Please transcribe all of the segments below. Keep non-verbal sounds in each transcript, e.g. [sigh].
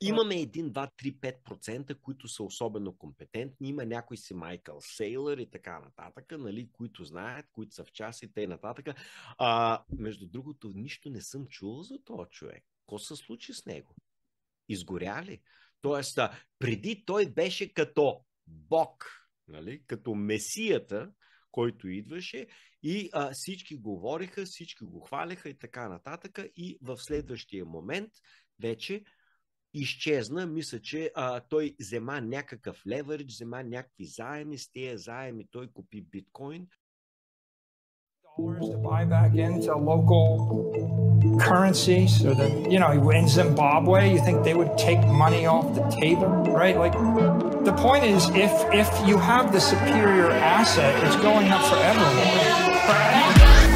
Имаме 1, 2, 3, 5%, които са особено компетентни. Има някой си Майкъл Сейлър и така нататък, нали, които знаят, които са в час и те нататък. А, между другото, нищо не съм чувал за този човек. Какво се случи с него? Изгоря ли? Тоест, преди той беше като Бог, нали, като Месията, който идваше и а, всички говориха, всички го хваляха и така нататък и в следващия момент вече изчезна, мисля, че а, той взема някакъв леверидж, взема някакви заеми, с тия заеми той купи биткоин. To buy back into local currency, so that you know, in Zimbabwe, you think they would take money off the table, right? Like, the point is, if if you have the superior asset, it's going up forever. Right? forever.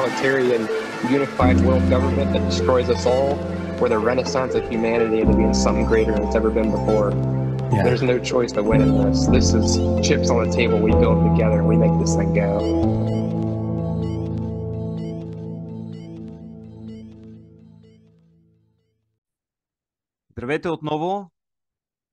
totalitarian, unified world government that destroys us all, or the renaissance of humanity into being something greater than it's ever been before. Yeah. There's no choice to win in this. This is chips on the table. We build together and we make this thing go. Здравейте отново.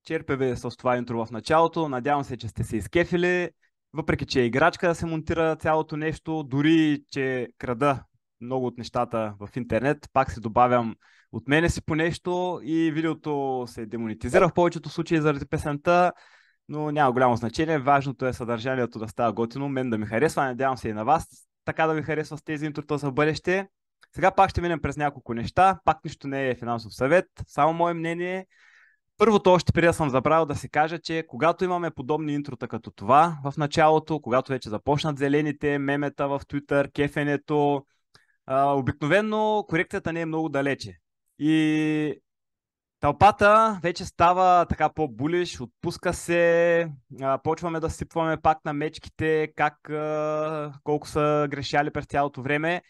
Черпеве с това интро в началото. Надявам се, че сте се изкефили. въпреки че е играчка, да се монтира цялото нещо, дори че крада много от нещата в интернет, пак се добавям от мене си по нещо и видеото се демонетизира в повечето случаи заради песента, но няма голямо значение. Важното е съдържанието да става готино, мен да ми харесва, надявам се и на вас така да ви харесва с тези интрота за бъдеще. Сега пак ще минем през няколко неща, пак нищо не е финансов съвет, само мое мнение – Първото, още преди да съм забравил да се кажа, че когато имаме подобни интрота като това в началото, когато вече започнат зелените, мемета в Twitter, кефенето, а, обикновенно корекцията не е много далече. И тълпата вече става така по-булиш, отпуска се, а, почваме да сипваме пак на мечките, как, а, колко са грешали през цялото време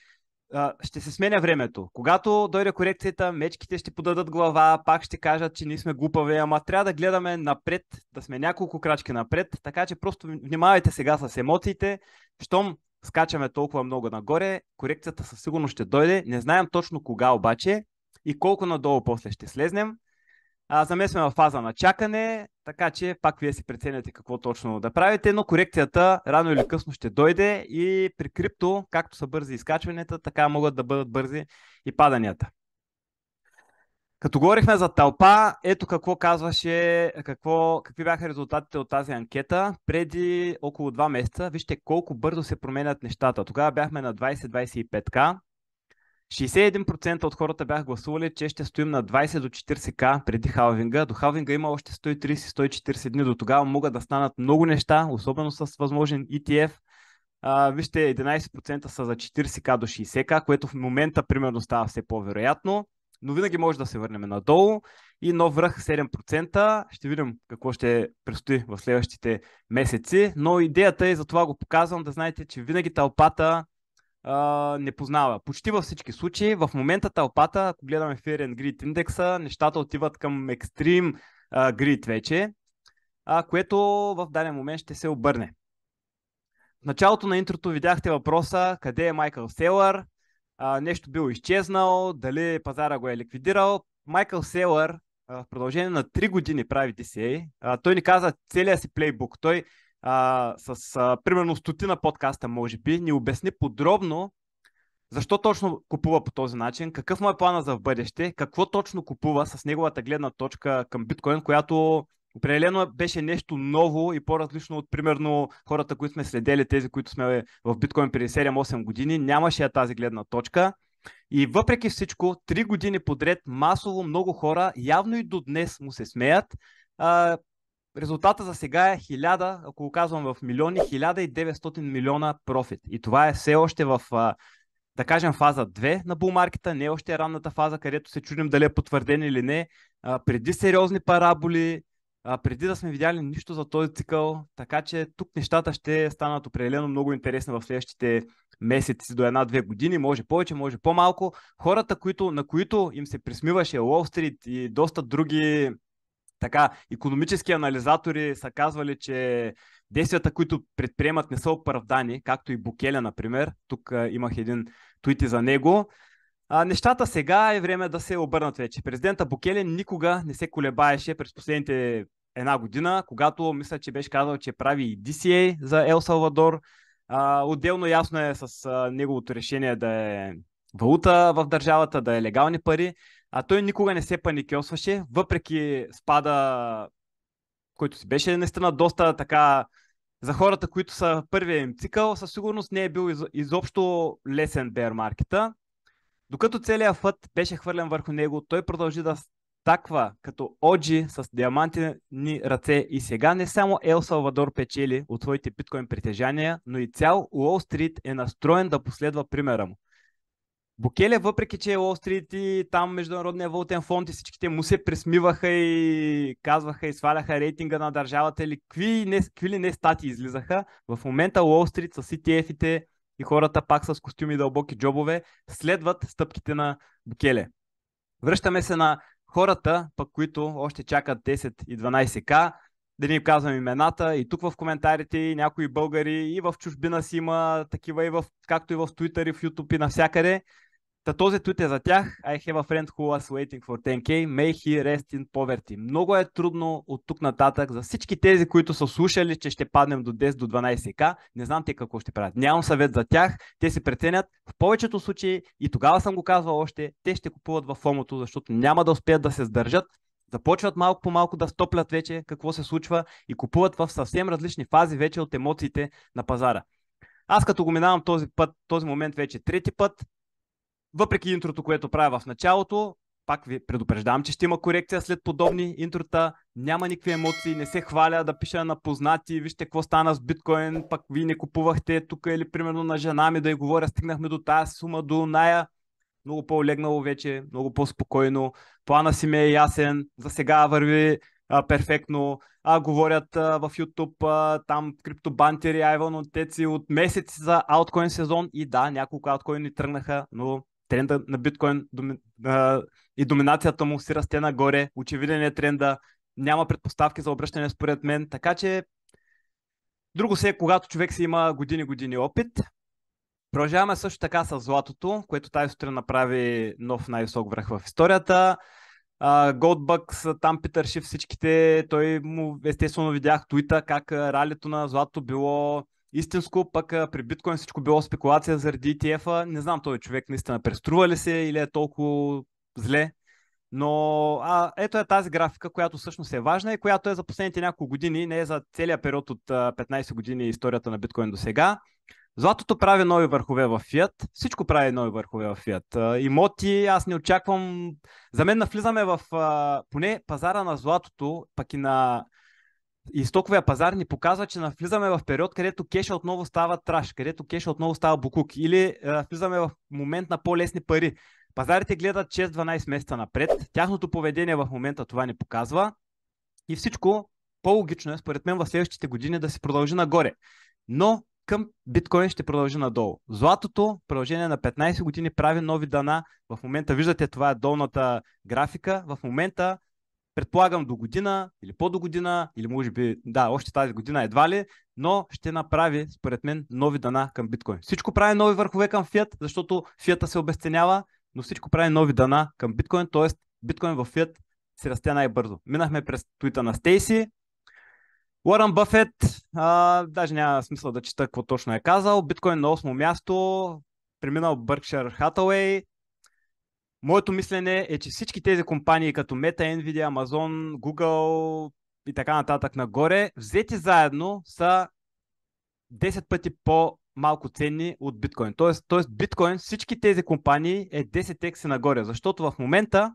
а, ще се сменя времето. Когато дойде корекцията, мечките ще подадат глава, пак ще кажат, че ние сме глупави, ама трябва да гледаме напред, да сме няколко крачки напред, така че просто внимавайте сега с емоциите, щом скачаме толкова много нагоре, корекцията със сигурност ще дойде, не знаем точно кога обаче и колко надолу после ще слезнем, а, замесваме в фаза на чакане, така че пак вие си преценяте какво точно да правите, но корекцията рано или късно ще дойде и при крипто, както са бързи изкачванията, така могат да бъдат бързи и паданията. Като говорихме за тълпа, ето какво казваше, какво, какви бяха резултатите от тази анкета преди около 2 месеца. Вижте колко бързо се променят нещата. Тогава бяхме на 20-25к, 61% от хората бяха гласували, че ще стоим на 20 до 40к преди халвинга. До халвинга има още 130-140 дни. До тогава могат да станат много неща, особено с възможен ETF. А, вижте, 11% са за 40к до 60к, което в момента примерно става все по-вероятно, но винаги може да се върнем надолу. И нов връх 7%. Ще видим какво ще предстои в следващите месеци. Но идеята е, за това го показвам, да знаете, че винаги тълпата а, не познава. Почти във всички случаи. В момента тълпата, ако гледаме Fair and Grid индекса, нещата отиват към екстрим грид вече, а, което в даден момент ще се обърне. В началото на интрото видяхте въпроса къде е Майкъл Селър, а, нещо бил изчезнал, дали пазара го е ликвидирал. Майкъл Селър в продължение на 3 години прави DCA. А, той ни каза целият си плейбук. Той а, с а, примерно стотина подкаста, може би, ни обясни подробно защо точно купува по този начин, какъв му е плана за в бъдеще, какво точно купува с неговата гледна точка към биткоин, която определено беше нещо ново и по-различно от примерно хората, които сме следели, тези, които сме в биткоин преди 7 8 години, нямаше я тази гледна точка. И въпреки всичко, 3 години подред масово много хора, явно и до днес му се смеят, Резултата за сега е 1000, ако го казвам в милиони, 1900 милиона профит. И това е все още в, да кажем, фаза 2 на булмаркета, не е още е ранната фаза, където се чудим дали е потвърден или не. Преди сериозни параболи, преди да сме видяли нищо за този цикъл, така че тук нещата ще станат определено много интересни в следващите месеци до една-две години, може повече, може по-малко. Хората, които, на които им се присмиваше Уолл Стрит и доста други така, економически анализатори са казвали, че действията, които предприемат не са оправдани, както и Букеля, например. Тук а, имах един твит за него. А, нещата сега е време да се обърнат вече. Президента Букеле никога не се колебаеше през последните една година, когато мисля, че беше казал, че прави и DCA за Ел Салвадор. А, отделно ясно е с а, неговото решение да е валута в държавата, да е легални пари. А той никога не се паникьосваше, въпреки спада, който си беше наистина доста така за хората, които са първия им цикъл, със сигурност не е бил из, изобщо лесен bear маркета. Докато целият фът беше хвърлен върху него, той продължи да стаква като оджи с ни ръце и сега не само Ел Салвадор печели от своите биткоин притежания, но и цял Уолл Стрит е настроен да последва примера му. Букеле, въпреки че е Стрит и там Международния валутен фонд и всичките му се пресмиваха и казваха и сваляха рейтинга на държавата или какви, не, какви ли не стати излизаха, в момента Уолл Стрит с ETF-ите и хората пак с костюми и дълбоки джобове следват стъпките на Букеле. Връщаме се на хората, пък които още чакат 10 и 12к, да ни казвам имената и тук в коментарите и някои българи и в чужбина си има такива и в, както и в Twitter и в YouTube и навсякъде. Та този твит е за тях. I have a friend who was waiting for 10k. May he rest in poverty. Много е трудно от тук нататък за всички тези, които са слушали, че ще паднем до 10 до 12к. Не знам те какво ще правят. Нямам съвет за тях. Те се преценят. В повечето случаи, и тогава съм го казвал още, те ще купуват в фомото, защото няма да успеят да се сдържат. Започват малко по малко да стоплят вече какво се случва и купуват в съвсем различни фази вече от емоциите на пазара. Аз като го минавам този път, този момент вече трети път, въпреки интрото, което правя в началото, пак ви предупреждавам, че ще има корекция след подобни интрота. Няма никакви емоции, не се хваля да пиша на познати, вижте какво стана с биткоин, пък вие не купувахте тук или примерно на жена ми да й говоря, стигнахме до тази сума, до ная. Много по легнало вече, много по-спокойно. Плана си ми е ясен, за сега върви а, перфектно. А, говорят а, в YouTube а, там криптобантери, от теци от месец за ауткоин сезон и да, няколко ауткоини тръгнаха, но тренда на биткоин доми, а, и доминацията му си расте нагоре. Очевиден е тренда. Няма предпоставки за обръщане според мен. Така че друго се е, когато човек си има години-години опит. Продължаваме също така с златото, което тази сутрин направи нов най-висок връх в историята. Голдбъкс, там Питър Шиф, всичките, той му естествено видях туита как ралито на злато било истинско, пък при биткоин всичко било спекулация заради ETF-а. Не знам този човек наистина преструва ли се или е толкова зле. Но а, ето е тази графика, която всъщност е важна и която е за последните няколко години, не е за целият период от 15 години историята на биткоин до сега. Златото прави нови върхове в Фиат. Всичко прави нови върхове в Фиат. Имоти, аз не очаквам. За мен навлизаме в поне пазара на златото, пък и на и стоковия пазар ни показва, че навлизаме в период, където кеша отново става траш, където кеша отново става букук или а, влизаме в момент на по-лесни пари. Пазарите гледат 6-12 месеца напред, тяхното поведение в момента това ни показва и всичко по-логично е, според мен, в следващите години да се продължи нагоре. Но към биткоин ще продължи надолу. Златото, продължение на 15 години, прави нови дана. В момента виждате това е долната графика. В момента Предполагам до година или по-до година, или може би, да, още тази година едва ли, но ще направи, според мен, нови дана към биткоин. Всичко прави нови върхове към фиат, защото фията се обесценява, но всичко прави нови дана към биткоин, т.е. биткоин в фиат се расте най-бързо. Минахме през туита на Стейси, Уорън Бъфет, а, даже няма смисъл да чета какво точно е казал. Биткоин на 8 място, преминал Бъркшир Хатауей, моето мислене е, че всички тези компании като Meta, Nvidia, Amazon, Google и така нататък нагоре, взети заедно са 10 пъти по-малко ценни от биткоин. Тоест, тоест биткоин, всички тези компании е 10x нагоре, защото в момента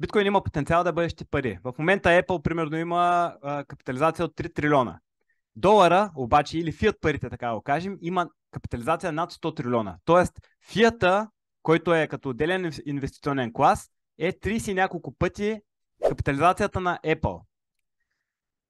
биткоин има потенциал да бъдещи пари. В момента Apple примерно има а, капитализация от 3 трилиона. Долара обаче или фиат парите, така да го кажем, има капитализация над 100 трилиона. Тоест фията който е като отделен инвестиционен клас, е 30 няколко пъти капитализацията на Apple.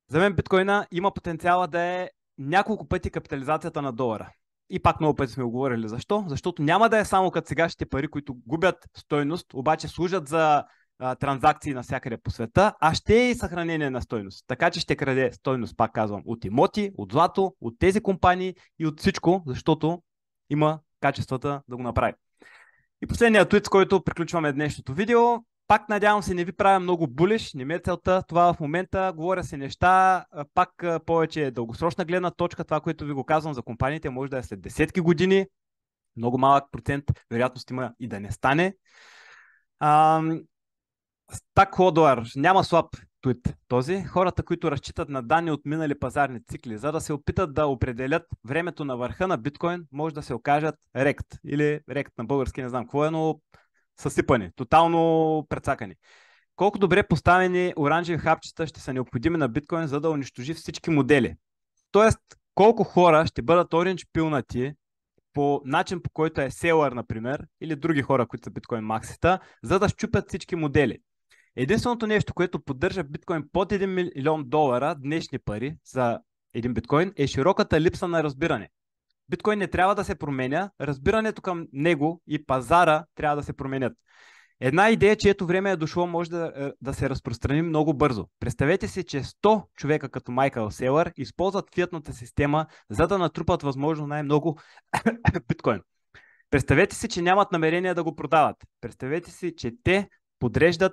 За мен биткоина има потенциала да е няколко пъти капитализацията на долара. И пак много пъти сме оговорили Защо? Защото няма да е само като сегашните пари, които губят стойност, обаче служат за а, транзакции навсякъде по света, а ще е и съхранение на стойност. Така че ще краде стойност, пак казвам, от имоти, от злато, от тези компании и от всичко, защото има качествата да го направи. И последният твит, с който приключваме днешното видео. Пак надявам се не ви правя много булиш, не ми е целта това в момента. Говоря се неща, пак повече е дългосрочна гледна точка. Това, което ви го казвам за компаниите, може да е след десетки години. Много малък процент вероятност има и да не стане. Стак няма слаб твит. Този хората, които разчитат на данни от минали пазарни цикли, за да се опитат да определят времето на върха на биткоин, може да се окажат рект или рект на български, не знам какво е, но съсипани, тотално предсакани. Колко добре поставени оранжеви хапчета ще са необходими на биткоин, за да унищожи всички модели? Тоест, колко хора ще бъдат оранж пилнати по начин, по който е Селър, например, или други хора, които са биткоин максита, за да щупят всички модели. Единственото нещо, което поддържа биткоин под 1 милион долара днешни пари за един биткоин е широката липса на разбиране. Биткоин не трябва да се променя, разбирането към него и пазара трябва да се променят. Една идея, чието време е дошло, може да, е, да се разпространи много бързо. Представете си, че 100 човека като Майкъл Селър използват фиатната система, за да натрупат възможно най-много [coughs] биткоин. Представете си, че нямат намерение да го продават. Представете си, че те подреждат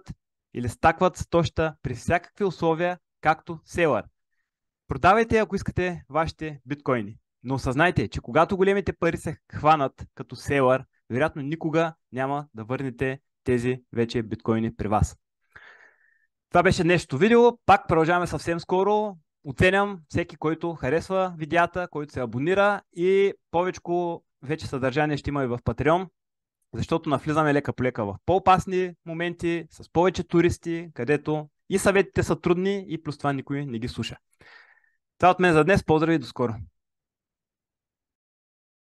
или стакват стоща при всякакви условия, както селър. Продавайте, ако искате, вашите биткоини. Но осъзнайте, че когато големите пари се хванат като селър, вероятно никога няма да върнете тези вече биткоини при вас. Това беше днешното видео. Пак продължаваме съвсем скоро. Оценям всеки, който харесва видеята, който се абонира и повече вече съдържание ще има и в Patreon защото навлизаме лека полека в по-опасни моменти, с повече туристи, където и съветите са трудни и плюс това никой не ги слуша. Това от мен за днес. Поздрави и до скоро!